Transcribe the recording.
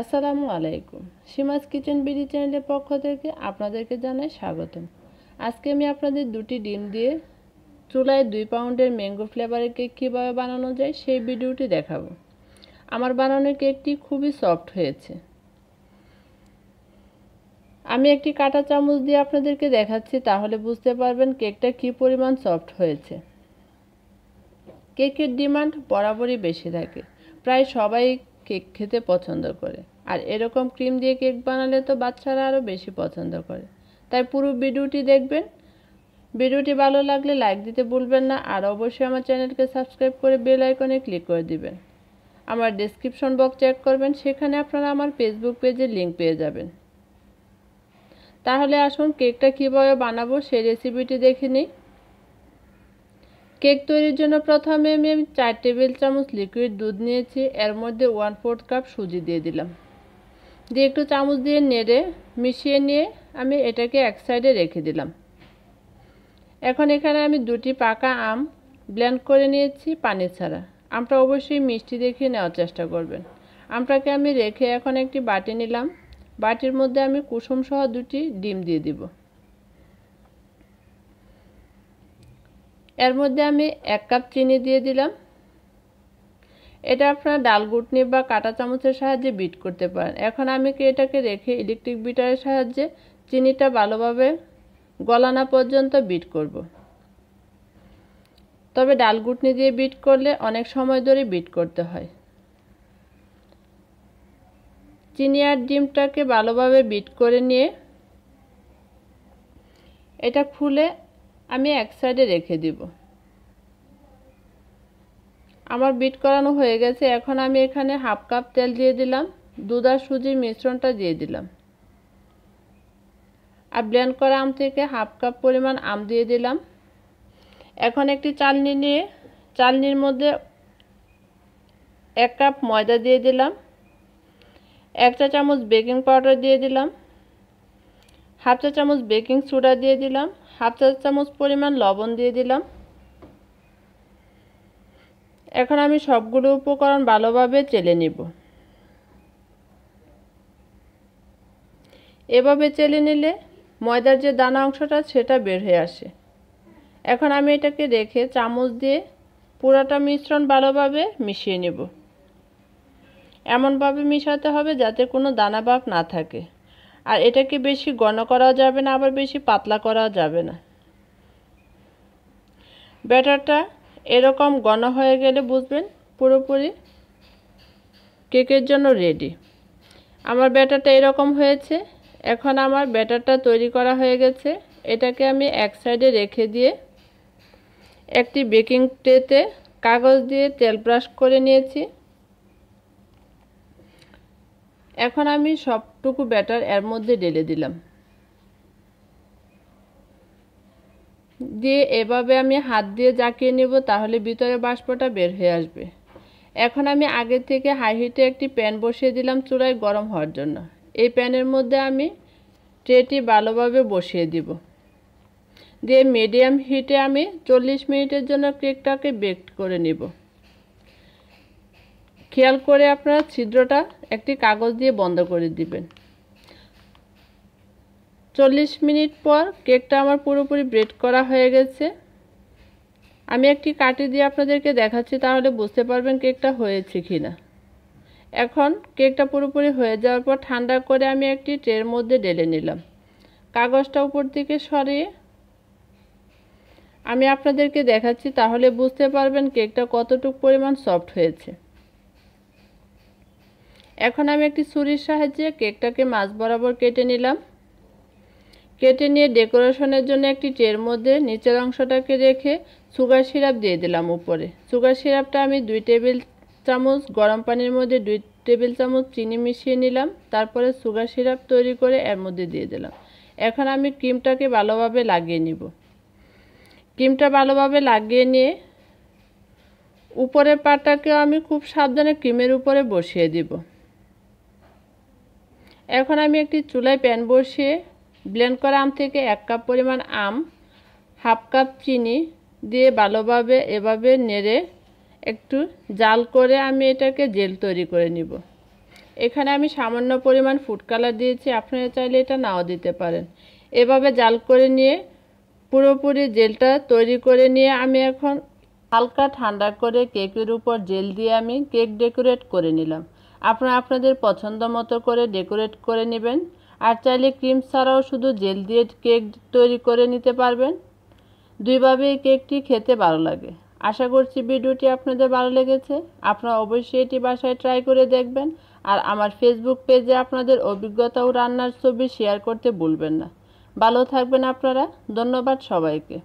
আসসালামু আলাইকুম সীমাস kitchen BD চ্যানেলের পক্ষ থেকে আপনাদেরকে জানাই স্বাগতম আজকে আমি আপনাদের দুটি ডিম দিয়ে চুলায় দুই পাউন্ডের ম্যাঙ্গো ফ্লেভারের কেক কীভাবে বানানো যায় সেই ভিডিওটি দেখাবো আমার বানানো কেকটি খুবই সফট হয়েছে আমি একটি কাটা চামচ দিয়ে আপনাদেরকে দেখাচ্ছি তাহলে বুঝতে পারবেন কেকটা কি পরিমাণ সফট হয়েছে কেকের ডিমান্ড বরাবরই বেশি থাকে প্রায় সবাই কেক খেতে পছন্দ করে আর এরকম ক্রিম দিয়ে কেক বানালে তো বাচ্চারা আরও বেশি পছন্দ করে তাই পুরো ভিডিওটি দেখবেন ভিডিওটি ভালো লাগলে লাইক দিতে ভুলবেন না আর অবশ্যই আমার চ্যানেলকে সাবস্ক্রাইব করে বেল আইকনে ক্লিক করে দিবেন আমার ডিসক্রিপশন বক্স চেক করবেন সেখানে আপনারা আমার ফেসবুক পেজের লিঙ্ক পেয়ে যাবেন তাহলে আসুন কেকটা কীভাবে বানাবো সেই রেসিপিটি দেখে নিই কেক তৈরির জন্য প্রথমে আমি চার টেবিল চামচ লিকুইড দুধ নিয়েছি এর মধ্যে ওয়ান ফোর্থ কাপ সুজি দিয়ে দিলাম দিয়ে একটু চামচ দিয়ে নেড়ে মিশিয়ে নিয়ে আমি এটাকে এক সাইডে রেখে দিলাম এখন এখানে আমি দুটি পাকা আম ব্ল্যান্ড করে নিয়েছি পানি ছাড়া আমটা অবশ্যই মিষ্টি দেখিয়ে নেওয়ার চেষ্টা করবেন আমটাকে আমি রেখে এখন একটি বাটি নিলাম বাটির মধ্যে আমি কুসুম সহ দুটি ডিম দিয়ে দিব এর মধ্যে আমি এক কাপ চিনি দিয়ে দিলাম এটা আপনারা ডাল গুটনি বা কাটা চামচের সাহায্যে বিট করতে পারেন এখন আমি কি এটাকে রেখে ইলেকট্রিক বিটারের সাহায্যে চিনিটা ভালোভাবে গলানা পর্যন্ত বিট করব। তবে ডাল গুটনি দিয়ে বিট করলে অনেক সময় ধরে বিট করতে হয় চিনি আর ডিমটাকে ভালোভাবে বিট করে নিয়ে এটা খুলে আমি এক সাইডে রেখে দিব আমার বিট করানো হয়ে গেছে এখন আমি এখানে হাফ কাপ তেল দিয়ে দিলাম দুধ আর সুজির মিশ্রণটা দিয়ে দিলাম আর ব্লেন্ড করা আম থেকে হাফ কাপ পরিমাণ আম দিয়ে দিলাম এখন একটি চালনি নিয়ে চালনির মধ্যে এক কাপ ময়দা দিয়ে দিলাম একটা চামচ বেকিং পাউডার দিয়ে দিলাম হাফ চা চামচ বেকিং সোডা দিয়ে দিলাম হাফ চা চামচ পরিমাণ লবণ দিয়ে দিলাম এখন আমি সবগুলো উপকরণ ভালোভাবে চেলে নিব এভাবে চেলে নিলে ময়দার যে দানা অংশটা সেটা বের হয়ে আসে এখন আমি এটাকে রেখে চামচ দিয়ে পুরাটা মিশ্রণ ভালোভাবে মিশিয়ে নেব এমনভাবে মিশাতে হবে যাতে কোনো দানা ভাব না থাকে আর এটাকে বেশি ঘন করা যাবে না আবার বেশি পাতলা করা যাবে না ব্যাটারটা এরকম ঘন হয়ে গেলে বুঝবেন পুরোপুরি কেকের জন্য রেডি আমার ব্যাটারটা এরকম হয়েছে এখন আমার ব্যাটারটা তৈরি করা হয়ে গেছে এটাকে আমি এক সাইডে রেখে দিয়ে একটি বেকিং ট্রেতে কাগজ দিয়ে তেল ব্রাশ করে নিয়েছি এখন আমি সবটুকু ব্যাটার এর মধ্যে ঢেলে দিলাম দিয়ে এভাবে আমি হাত দিয়ে জাঁকিয়ে নেব তাহলে ভিতরে বাষ্পটা বের হয়ে আসবে এখন আমি আগে থেকে হাই হিটে একটি প্যান বসিয়ে দিলাম চূড়ায় গরম হওয়ার জন্য এই প্যানের মধ্যে আমি ট্রেটি ভালোভাবে বসিয়ে দিব দিয়ে মিডিয়াম হিটে আমি চল্লিশ মিনিটের জন্য কেকটাকে বেক করে নেব খেয়াল করে আপনারা ছিদ্রটা একটি কাগজ দিয়ে বন্ধ করে দিবেন চল্লিশ মিনিট পর কেকটা আমার পুরোপুরি ব্রেড করা হয়ে গেছে আমি একটি কাটি দিয়ে আপনাদেরকে দেখাচ্ছি তাহলে বুঝতে পারবেন কেকটা হয়েছে কি না এখন কেকটা পুরোপুরি হয়ে যাওয়ার পর ঠান্ডা করে আমি একটি ট্রের মধ্যে ঢেলে নিলাম কাগজটা উপর দিকে সরিয়ে আমি আপনাদেরকে দেখাচ্ছি তাহলে বুঝতে পারবেন কেকটা কতটুক পরিমাণ সফট হয়েছে এখন আমি একটি ছুরির সাহায্যে কেকটাকে মাছ বরাবর কেটে নিলাম কেটে নিয়ে ডেকোরেশনের জন্য একটি টের মধ্যে নিচের অংশটাকে রেখে সুগার সিরাপ দিয়ে দিলাম উপরে সুগার সিরাপটা আমি দুই টেবিল চামচ গরম পানির মধ্যে দুই টেবিল চামচ চিনি মিশিয়ে নিলাম তারপরে সুগার সিরাপ তৈরি করে এর মধ্যে দিয়ে দিলাম এখন আমি ক্রিমটাকে ভালোভাবে লাগিয়ে নিব ক্রিমটা ভালোভাবে লাগিয়ে নিয়ে উপরের পাটাকেও আমি খুব সাবধানে ক্রিমের উপরে বসিয়ে দিব এখন আমি একটি চুলায় প্যান বসিয়ে ব্লেন্ড করা আম থেকে এক কাপ পরিমাণ আম হাফ কাপ চিনি দিয়ে ভালোভাবে এভাবে নেড়ে একটু জাল করে আমি এটাকে জেল তৈরি করে নিব এখানে আমি সামান্য পরিমাণ ফুড কালার দিয়েছি আপনারা চাইলে এটা নাও দিতে পারেন এভাবে জাল করে নিয়ে পুরোপুরি জেলটা তৈরি করে নিয়ে আমি এখন হালকা ঠান্ডা করে কেকের উপর জেল দিয়ে আমি কেক ডেকোরেট করে নিলাম আপনারা আপনাদের পছন্দ মতো করে ডেকোরেট করে নেবেন আর চাইলে ক্রিম ছাড়াও শুধু জেল দিয়ে কেক তৈরি করে নিতে পারবেন দুইভাবে এই কেকটি খেতে ভালো লাগে আশা করছি ভিডিওটি আপনাদের ভালো লেগেছে আপনারা অবশ্যই এটি বাসায় ট্রাই করে দেখবেন আর আমার ফেসবুক পেজে আপনাদের অভিজ্ঞতা ও রান্নার ছবি শেয়ার করতে ভুলবেন না ভালো থাকবেন আপনারা ধন্যবাদ সবাইকে